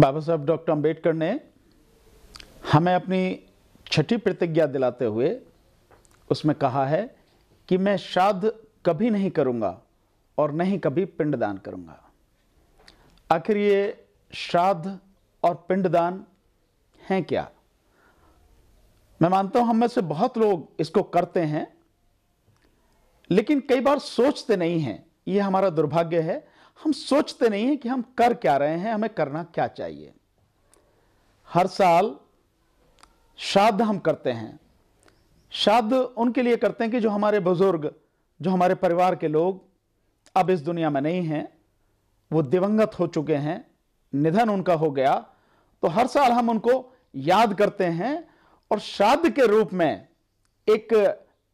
बाबा साहब डॉक्टर अंबेडकर ने हमें अपनी छठी प्रतिज्ञा दिलाते हुए उसमें कहा है कि मैं श्राद्ध कभी नहीं करूंगा और नहीं कभी पिंडदान करूंगा आखिर ये श्राद्ध और पिंडदान हैं क्या मैं मानता हूं हम में से बहुत लोग इसको करते हैं लेकिन कई बार सोचते नहीं हैं ये हमारा दुर्भाग्य है हम सोचते नहीं हैं कि हम कर क्या रहे हैं हमें करना क्या चाहिए हर साल श्राद्ध हम करते हैं श्राद्ध उनके लिए करते हैं कि जो हमारे बुज़ुर्ग जो हमारे परिवार के लोग अब इस दुनिया में नहीं हैं वो दिवंगत हो चुके हैं निधन उनका हो गया तो हर साल हम उनको याद करते हैं और श्राद्ध के रूप में एक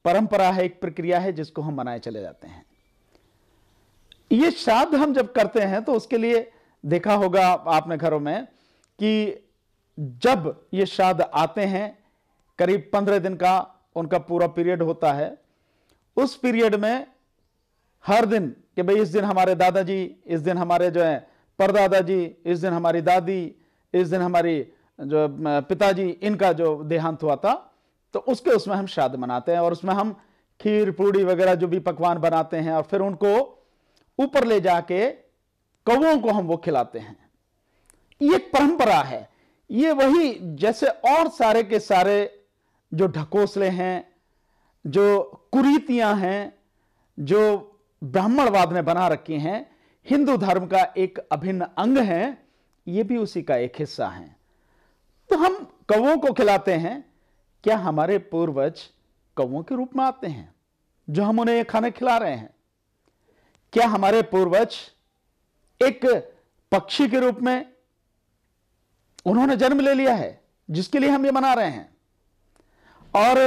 परंपरा है एक प्रक्रिया है जिसको हम मनाए चले जाते हैं ये श्राद्ध हम जब करते हैं तो उसके लिए देखा होगा आपने घरों में कि जब ये श्राद्ध आते हैं करीब पंद्रह दिन का उनका पूरा पीरियड होता है उस पीरियड में हर दिन कि भाई इस दिन हमारे दादाजी इस दिन हमारे जो है परदादाजी इस दिन हमारी दादी इस दिन हमारी जो पिताजी इनका जो देहांत हुआ था तो उसके उसमें हम श्राद्ध मनाते हैं और उसमें हम खीर पूड़ी वगैरह जो भी पकवान बनाते हैं और फिर उनको ऊपर ले जाके कौओं को हम वो खिलाते हैं ये एक परंपरा है ये वही जैसे और सारे के सारे जो ढकोसले हैं जो कुरीतियां हैं जो ब्राह्मणवाद ने बना रखी हैं हिंदू धर्म का एक अभिन्न अंग है ये भी उसी का एक हिस्सा है तो हम कौओं को खिलाते हैं क्या हमारे पूर्वज कौओं के रूप में आते हैं जो हम उन्हें ये खाने खिला रहे हैं क्या हमारे पूर्वज एक पक्षी के रूप में उन्होंने जन्म ले लिया है जिसके लिए हम ये मना रहे हैं और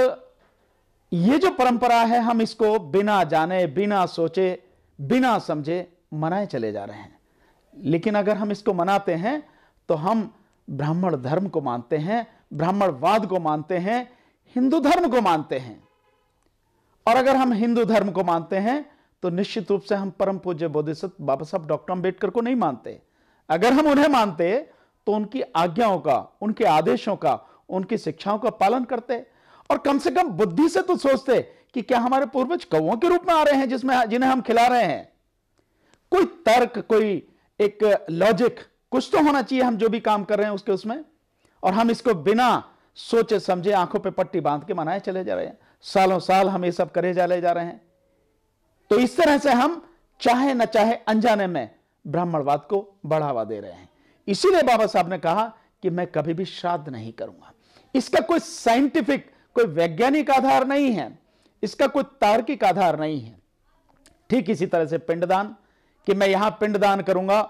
ये जो परंपरा है हम इसको बिना जाने बिना सोचे बिना समझे मनाए चले जा रहे हैं लेकिन अगर हम इसको मनाते हैं तो हम ब्राह्मण धर्म को मानते हैं ब्राह्मणवाद को मानते हैं हिंदू धर्म को मानते हैं और अगर हम हिंदू धर्म को मानते हैं तो निश्चित रूप से हम परम पूज्य बोधिसत बाबा साहब डॉक्टर अंबेडकर को नहीं मानते अगर हम उन्हें मानते तो उनकी आज्ञाओं का उनके आदेशों का उनकी शिक्षाओं का पालन करते और कम से कम बुद्धि से तो सोचते कि क्या हमारे पूर्वज कौओं के रूप में आ रहे हैं जिसमें जिन्हें हम खिला रहे हैं कोई तर्क कोई एक लॉजिक कुछ तो होना चाहिए हम जो भी काम कर रहे हैं उसके उसमें और हम इसको बिना सोचे समझे आंखों पे पट्टी बांध के मनाए चले जा रहे हैं सालों साल हम ये सब करे जाले जा रहे हैं तो इस तरह से हम चाहे न चाहे अनजाने में ब्राह्मणवाद को बढ़ावा दे रहे हैं इसीलिए बाबा साहब ने कहा कि मैं कभी भी श्राद्ध नहीं करूंगा इसका कोई साइंटिफिक कोई वैज्ञानिक आधार नहीं है इसका कोई तार्किक आधार नहीं है ठीक इसी तरह से पिंडदान कि मैं यहां पिंडदान करूंगा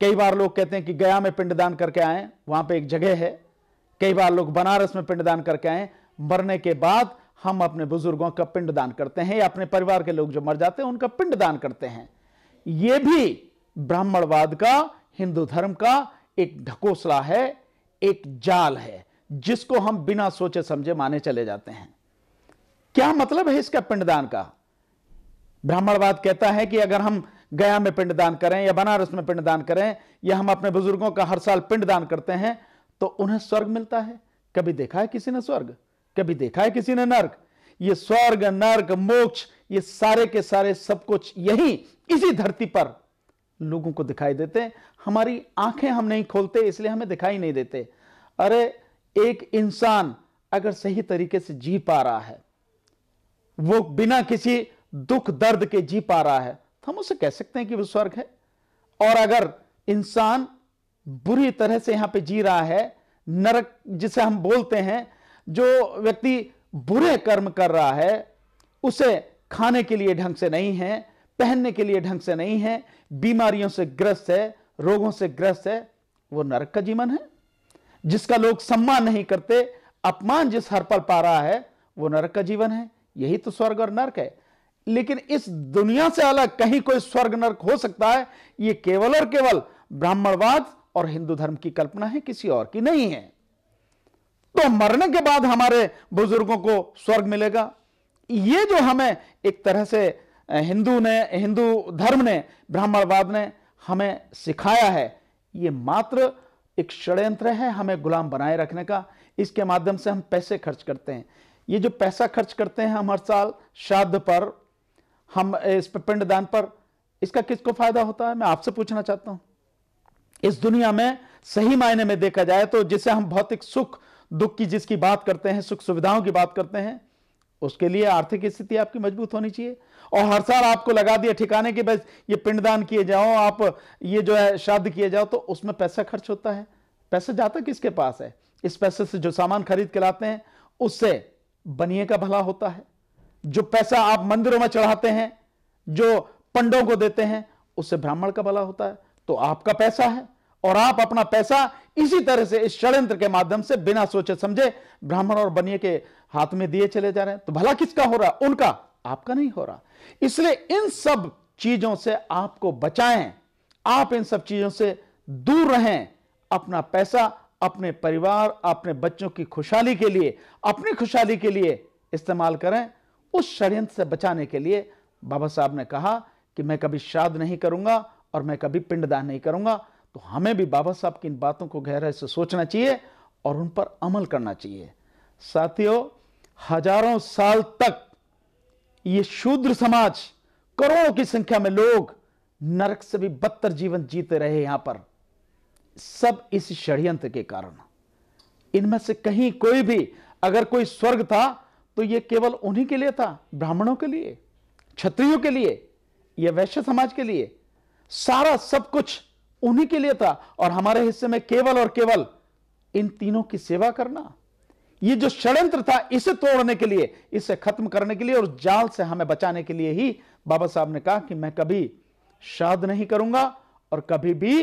कई बार लोग कहते हैं कि गया में पिंडदान करके आए वहां पे एक जगह है कई बार लोग बनारस में पिंडदान करके आए मरने के बाद हम अपने बुजुर्गों का पिंड दान करते हैं या अपने परिवार के लोग जो मर जाते हैं उनका पिंड दान करते हैं यह भी ब्राह्मणवाद का हिंदू धर्म का एक ढकोसला है एक जाल है जिसको हम बिना सोचे समझे माने चले जाते हैं क्या मतलब है इसका पिंडदान का ब्राह्मणवाद कहता है कि अगर हम गया में पिंडदान करें या बनारस में पिंडदान करें या हम अपने बुजुर्गों का हर साल पिंडदान करते हैं तो उन्हें स्वर्ग मिलता है कभी देखा है किसी ने स्वर्ग कभी देखा है किसी ने नर्क ये स्वर्ग नर्क मोक्ष ये सारे के सारे सब कुछ यही इसी धरती पर लोगों को दिखाई देते हमारी आंखें हम नहीं खोलते इसलिए हमें दिखाई नहीं देते अरे एक इंसान अगर सही तरीके से जी पा रहा है वो बिना किसी दुख दर्द के जी पा रहा है तो हम उसे कह सकते हैं कि वो स्वर्ग है और अगर इंसान बुरी तरह से यहां पे जी रहा है नरक जिसे हम बोलते हैं जो व्यक्ति बुरे कर्म कर रहा है उसे खाने के लिए ढंग से नहीं है पहनने के लिए ढंग से नहीं है बीमारियों से ग्रस्त है रोगों से ग्रस्त है वो नरक का जीवन है जिसका लोग सम्मान नहीं करते अपमान जिस हर पल पा रहा है वो नरक का जीवन है यही तो स्वर्ग और नरक है लेकिन इस दुनिया से अलग कहीं कोई स्वर्ग नरक हो सकता है ये केवल और केवल ब्राह्मणवाद और हिंदू धर्म की कल्पना है किसी और की नहीं है तो मरने के बाद हमारे बुजुर्गों को स्वर्ग मिलेगा ये जो हमें एक तरह से हिंदू ने हिंदू धर्म ने ब्राह्मणवाद ने हमें सिखाया है ये मात्र एक षड्यंत्र है हमें गुलाम बनाए रखने का इसके माध्यम से हम पैसे खर्च करते हैं ये जो पैसा खर्च करते हैं हम हर साल श्राद्ध पर हम इस पर पिंडदान पर इसका किसको फायदा होता है मैं आपसे पूछना चाहता हूं इस दुनिया में सही मायने में देखा जाए तो जिसे हम भौतिक सुख दुख की जिसकी बात करते हैं सुख सुविधाओं की बात करते हैं उसके लिए आर्थिक स्थिति आपकी मजबूत होनी चाहिए और हर साल आपको लगा दिया ठिकाने के बस ये पिंडदान किए जाओ आप ये जो है शाद किए जाओ तो उसमें पैसा खर्च होता है पैसा जाता किसके पास है इस पैसे से जो सामान खरीद के लाते हैं उससे बनिए का भला होता है जो पैसा आप मंदिरों में चढ़ाते हैं जो पंडों को देते हैं उससे ब्राह्मण का भला होता है तो आपका पैसा है और आप अपना पैसा इसी तरह से इस षड्यंत्र के माध्यम से बिना सोचे समझे ब्राह्मण और बनिए के हाथ में दिए चले जा रहे हैं तो भला किसका हो रहा उनका आपका नहीं हो रहा इसलिए इन सब चीजों से आपको बचाएं आप इन सब चीजों से दूर रहें अपना पैसा अपने परिवार अपने बच्चों की खुशहाली के लिए अपनी खुशहाली के लिए इस्तेमाल करें उस षड्यंत्र से बचाने के लिए बाबा साहब ने कहा कि मैं कभी श्राद्ध नहीं करूंगा और मैं कभी पिंडदान नहीं करूंगा तो हमें भी बाबा साहब की इन बातों को गहराई से सोचना चाहिए और उन पर अमल करना चाहिए साथियों हजारों साल तक ये शूद्र समाज करोड़ों की संख्या में लोग नरक से भी बदतर जीवन जीते रहे यहां पर सब इस षड्यंत्र के कारण इनमें से कहीं कोई भी अगर कोई स्वर्ग था तो यह केवल उन्हीं के लिए था ब्राह्मणों के लिए क्षत्रियों के लिए या वैश्य समाज के लिए सारा सब कुछ उन्हीं के लिए था और हमारे हिस्से में केवल और केवल इन तीनों की सेवा करना ये जो षड्यंत्र था इसे तोड़ने के लिए इसे खत्म करने के लिए और जाल से हमें बचाने के लिए ही बाबा साहब ने कहा कि मैं कभी श्राद्ध नहीं करूंगा और कभी भी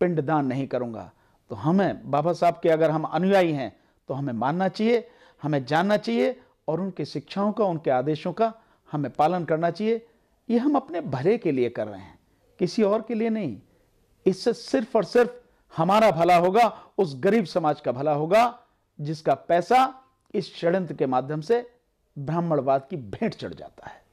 पिंडदान नहीं करूंगा तो हमें बाबा साहब के अगर हम अनुयायी हैं तो हमें मानना चाहिए हमें जानना चाहिए और उनकी शिक्षाओं का उनके आदेशों का हमें पालन करना चाहिए ये हम अपने भले के लिए कर रहे हैं किसी और के लिए नहीं इससे सिर्फ और सिर्फ हमारा भला होगा उस गरीब समाज का भला होगा जिसका पैसा इस षड्यंत्र के माध्यम से ब्राह्मणवाद की भेंट चढ़ जाता है